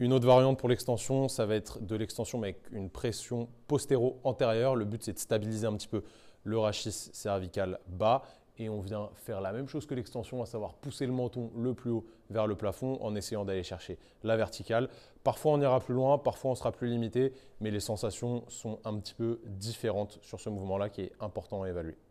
Une autre variante pour l'extension, ça va être de l'extension mais avec une pression postéro-antérieure. Le but, c'est de stabiliser un petit peu le rachis cervical bas et on vient faire la même chose que l'extension, à savoir pousser le menton le plus haut vers le plafond en essayant d'aller chercher la verticale. Parfois on ira plus loin, parfois on sera plus limité, mais les sensations sont un petit peu différentes sur ce mouvement-là qui est important à évaluer.